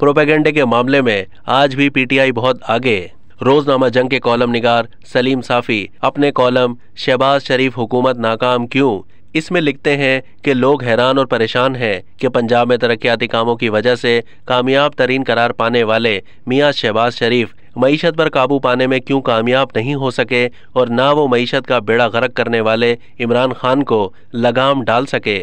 प्रोपेगेंडे के मामले में आज भी पीटीआई बहुत आगे रोजनामा जंग के कॉलम निगार सलीम साफी अपने कॉलम शहबाज शरीफ हुकूमत नाकाम क्यों इसमें लिखते हैं कि लोग हैरान और परेशान हैं कि पंजाब में तरक्याती कामों की वजह से कामयाब तरीन करार पाने वाले मियाँ शहबाज शरीफ मीशत पर काबू पाने में क्यों कामयाब नहीं हो सके और ना वो मीशत का बेड़ा गर्क करने वाले इमरान खान को लगाम डाल सके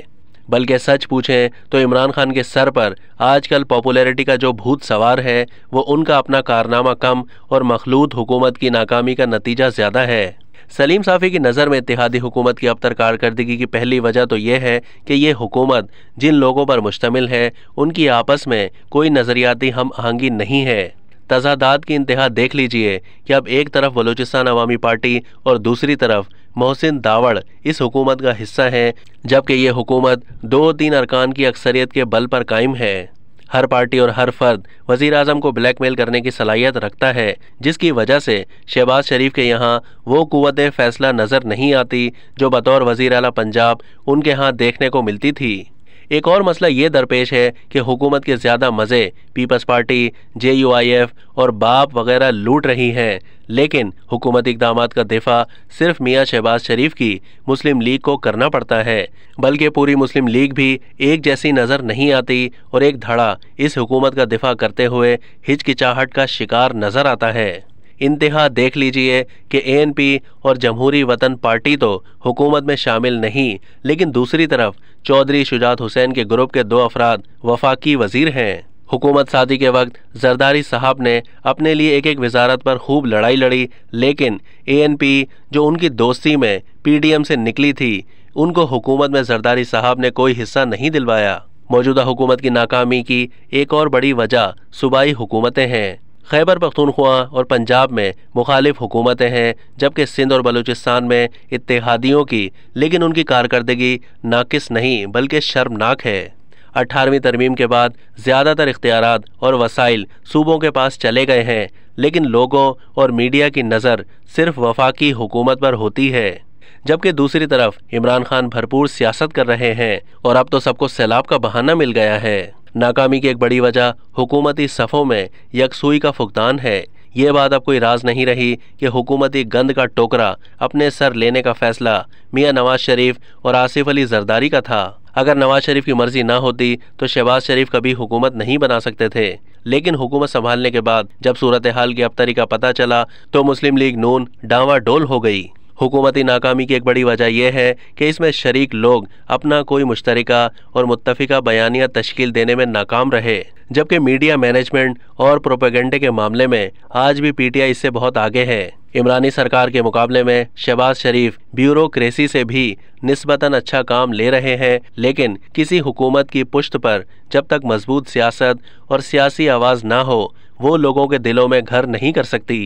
बल्कि सच पूछें तो इमरान खान के सर पर आजकल पॉपुलैरिटी का जो भूत सवार है वो उनका अपना कारनामा कम और मखलूत हुकूमत की नाकामी का नतीजा ज़्यादा है सलीम साफ़ी की नज़र में इतिहादी हुकूमत की अबतर कारकर्दगी की पहली वजह तो यह है कि ये हुकूमत जिन लोगों पर मुश्तमिल है उनकी आपस में कोई नज़रियाती हम आहंगी नहीं है तजादात की इंतहा देख लीजिए कि अब एक तरफ बलूचिस्तान अवामी पार्टी और दूसरी तरफ मोहसिन दावड़ इस हुकूमत का हिस्सा हैं जबकि ये हुकूमत दो तीन अरकान की अक्सरियत के बल पर कायम है हर पार्टी और हर फर्द वजीर अजम को ब्लैकमेल करने की सलाहियत रखता है जिसकी वजह से शहबाज शरीफ के यहाँ वो कुत फैसला नज़र नहीं आती जो बतौर वजीर अला पंजाब उनके यहाँ देखने को मिलती थी एक और मसला ये दरपेश है कि हुकूमत के ज़्यादा मज़े peoples party J U I F और बाप वगैरह लूट रही हैं लेकिन हुकूमती इकदाम का दिफा सिर्फ मियाँ शहबाज शरीफ की मुस्लिम लीग को करना पड़ता है बल्कि पूरी मुस्लिम लीग भी एक जैसी नज़र नहीं आती और एक धड़ा इस हुकूमत का दिफा करते हुए हिचकिचाहट का शिकार नज़र आता है इंतहा देख लीजिए कि ए और जमहूरी वतन पार्टी तो हुकूमत में शामिल नहीं लेकिन दूसरी तरफ चौधरी शुजात हुसैन के ग्रुप के दो अफराद वफाकी वजीर हैं हुकूमत शादी के वक्त जरदारी साहब ने अपने लिए एक एक वजारत पर खूब लड़ाई लड़ी लेकिन ए जो उनकी दोस्ती में पी से निकली थी उनको हुकूमत में जरदारी साहब ने कोई हिस्सा नहीं दिलवाया मौजूदा हुकूमत की नाकामी की एक और बड़ी वजह सूबाई हुकूमतें हैं खैबर पख्तूनख्वा और पंजाब में मुखालिफ हुकूमतें हैं जबकि सिंध और बलूचिस्तान में इतिहादियों की लेकिन उनकी कारकर्दगी नाकस नहीं बल्कि शर्मनाक है अठारहवीं तरमीम के बाद ज़्यादातर इख्तियार और वसाइल सूबों के पास चले गए हैं लेकिन लोगों और मीडिया की नज़र सिर्फ वफाकी हुकूमत पर होती है जबकि दूसरी तरफ इमरान खान भरपूर सियासत कर रहे हैं और अब तो सबको सैलाब का बहाना मिल गया है नाकामी की एक बड़ी वजह हुकूमती सफ़ों में यकसुई का फुकदान है ये बात अब कोई राज नहीं रही कि हुकूमती गंद का टोकरा अपने सर लेने का फैसला मियाँ नवाज शरीफ और आसिफ अली जरदारी का था अगर नवाज शरीफ की मर्जी ना होती तो शहबाज शरीफ कभी हुकूमत नहीं बना सकते थे लेकिन हुकूमत संभालने के बाद जब सूरत हाल की अफ्तरी का पता चला तो मुस्लिम लीग नून डावा डोल हो गई हुकूमती नाकामी की एक बड़ी वजह यह है कि इसमें शरीक लोग अपना कोई मुश्तरका और मुतफिका बयानिया तश्कील देने में नाकाम रहे जबकि मीडिया मैनेजमेंट और प्रोपेगेंडे के मामले में आज भी पीटीआई इससे बहुत आगे है इमरानी सरकार के मुकाबले में शहबाज शरीफ ब्यूरोक्रेसी से भी नस्बता अच्छा काम ले रहे हैं लेकिन किसी हुकूमत की पुश्त पर जब तक मजबूत सियासत और सियासी आवाज़ ना हो वो लोगों के दिलों में घर नहीं कर सकती